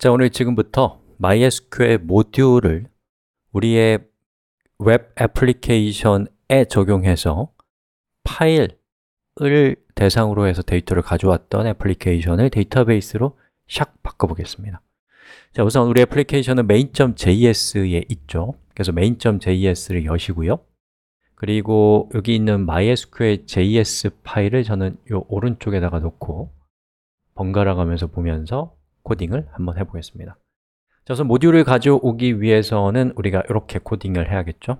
자, 오늘 지금부터 MySQL 모듈을 우리의 웹 애플리케이션에 적용해서 파일을 대상으로 해서 데이터를 가져왔던 애플리케이션을 데이터베이스로 샥 바꿔보겠습니다 자, 우선 우리 애플리케이션은 main.js에 있죠 그래서 main.js를 여시고요 그리고 여기 있는 mysql js 파일을 저는 이 오른쪽에다가 놓고 번갈아 가면서 보면서 코딩을 한번 해보겠습니다 자, 우선 모듈을 가져오기 위해서는 우리가 이렇게 코딩을 해야겠죠?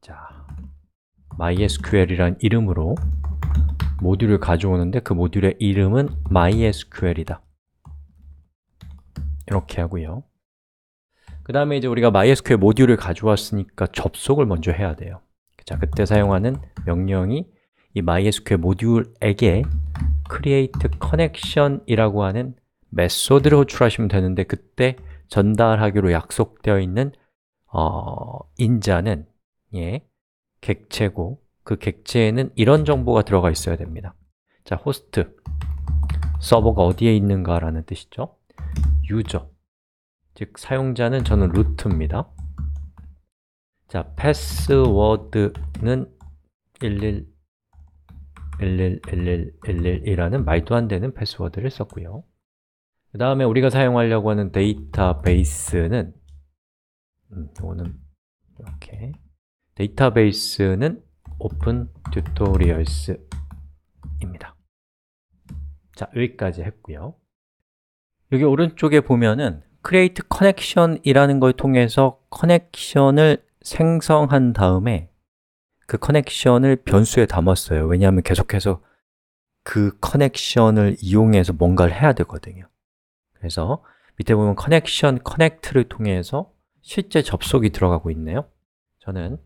자, MySQL이란 이름으로 모듈을 가져오는데 그 모듈의 이름은 MySQL이다 이렇게 하고요 그 다음에 이제 우리가 MySQL 모듈을 가져왔으니까 접속을 먼저 해야 돼요 자, 그때 사용하는 명령이 이 MySQL 모듈에게 create connection이라고 하는 메소드를 호출하시면 되는데 그때 전달하기로 약속되어 있는 어, 인자는 예, 객체고 그 객체에는 이런 정보가 들어가 있어야 됩니다 자, 호스트 서버가 어디에 있는가라는 뜻이죠 유저 즉 사용자는 저는 루트입니다 자, 패스워드는 111 111111이라는 말도 안 되는 패스워드를 썼고요 그 다음에 우리가 사용하려고 하는 데이터베이스는 음, 이거는 이렇게 데이터베이스는 open tutorials입니다 자, 여기까지 했고요 여기 오른쪽에 보면은 create connection이라는 걸 통해서 커넥션을 생성한 다음에 그 커넥션을 변수에 담았어요. 왜냐하면 계속해서 그 커넥션을 이용해서 뭔가를 해야 되거든요. 그래서 밑에 보면 커넥션 커넥트를 통해서 실제 접속이 들어가고 있네요. 저는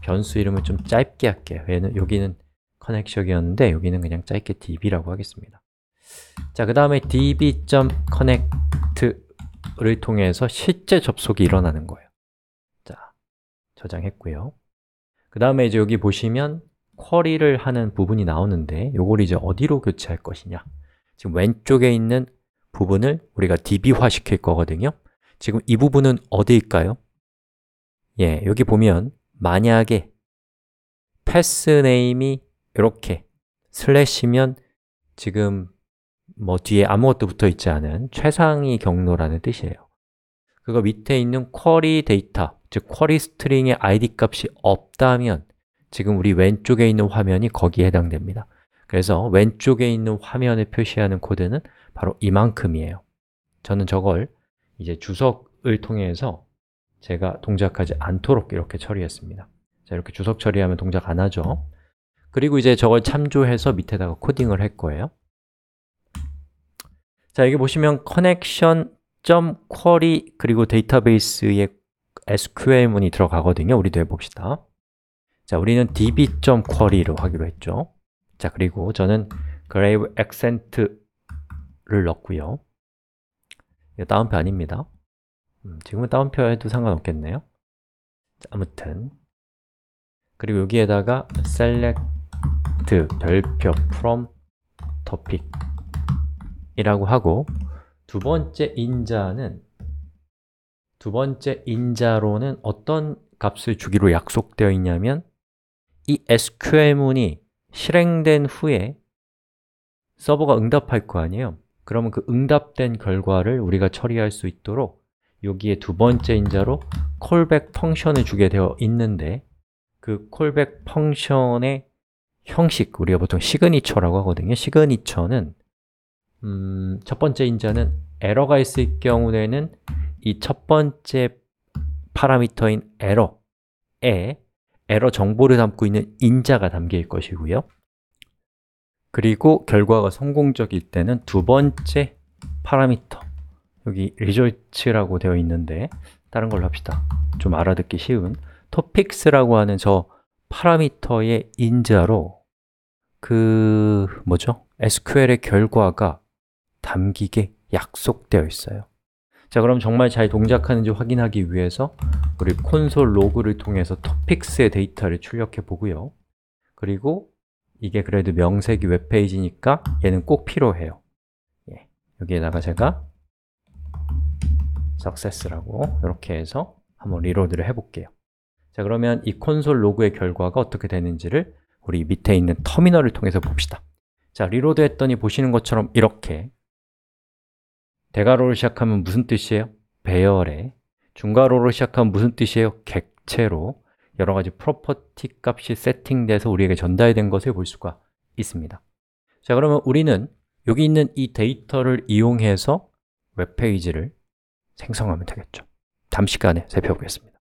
변수 이름을 좀 짧게 할게요. 얘는 여기는 커넥션이었는데 여기는 그냥 짧게 db라고 하겠습니다. 자, 그 다음에 db.connect를 통해서 실제 접속이 일어나는 거예요. 자, 저장했고요. 그 다음에 이제 여기 보시면 쿼리를 하는 부분이 나오는데 요걸 이제 어디로 교체할 것이냐 지금 왼쪽에 있는 부분을 우리가 DB화 시킬 거거든요 지금 이 부분은 어디일까요? 예, 여기 보면 만약에 p a s s n a m e 이 이렇게 슬래시면 지금 뭐 뒤에 아무것도 붙어 있지 않은 최상위 경로라는 뜻이에요 그거 밑에 있는 쿼리 데이터, 즉 쿼리 스트링의 id 값이 없다면 지금 우리 왼쪽에 있는 화면이 거기에 해당됩니다. 그래서 왼쪽에 있는 화면에 표시하는 코드는 바로 이만큼이에요. 저는 저걸 이제 주석을 통해서 제가 동작하지 않도록 이렇게 처리했습니다. 자, 이렇게 주석 처리하면 동작 안 하죠? 그리고 이제 저걸 참조해서 밑에다가 코딩을 할 거예요. 자, 여기 보시면 커넥션 q u e 그리고 데이터베이스에 SQL 문이 들어가거든요. 우리도 해봅시다. 자, 우리는 d b q u e 로 하기로 했죠. 자, 그리고 저는 grave accent를 넣고요. 이거 다운표 아닙니다. 음, 지금은 다운표 해도 상관없겠네요. 자, 아무튼 그리고 여기에다가 select 별표 from topic 이라고 하고 두 번째 인자는 두 번째 인자로는 어떤 값을 주기로 약속되어 있냐면 이 SQL문이 실행된 후에 서버가 응답할 거 아니에요 그러면 그 응답된 결과를 우리가 처리할 수 있도록 여기에 두 번째 인자로 callback 펑션을 주게 되어 있는데 그 callback 펑션의 형식, 우리가 보통 시그니처라고 하거든요 시그니처는 음, 첫 번째 인자는 에러가 있을 경우에는 이 첫 번째 파라미터인 에러에 에러 정보를 담고 있는 인자가 담길 것이고요 그리고 결과가 성공적일 때는 두 번째 파라미터 여기 result라고 되어 있는데 다른 걸로 합시다 좀 알아듣기 쉬운 topics라고 하는 저 파라미터의 인자로 그 뭐죠? SQL의 결과가 담기게 약속되어 있어요 자 그럼 정말 잘 동작하는지 확인하기 위해서 우리 콘솔 로그를 통해서 토픽스의 데이터를 출력해 보고요 그리고 이게 그래도 명색이 웹페이지니까 얘는 꼭 필요해요 예. 여기에다가 제가 success라고 이렇게 해서 한번 리로드를 해볼게요 자 그러면 이 콘솔 로그의 결과가 어떻게 되는지를 우리 밑에 있는 터미널을 통해서 봅시다 자 리로드 했더니 보시는 것처럼 이렇게 대괄호를 시작하면 무슨 뜻이에요? 배열에 중괄호를 시작하면 무슨 뜻이에요? 객체로 여러 가지 프로퍼티 값이 세팅돼서 우리에게 전달된 것을 볼 수가 있습니다 자 그러면 우리는 여기 있는 이 데이터를 이용해서 웹페이지를 생성하면 되겠죠 다음 시간에 살펴보겠습니다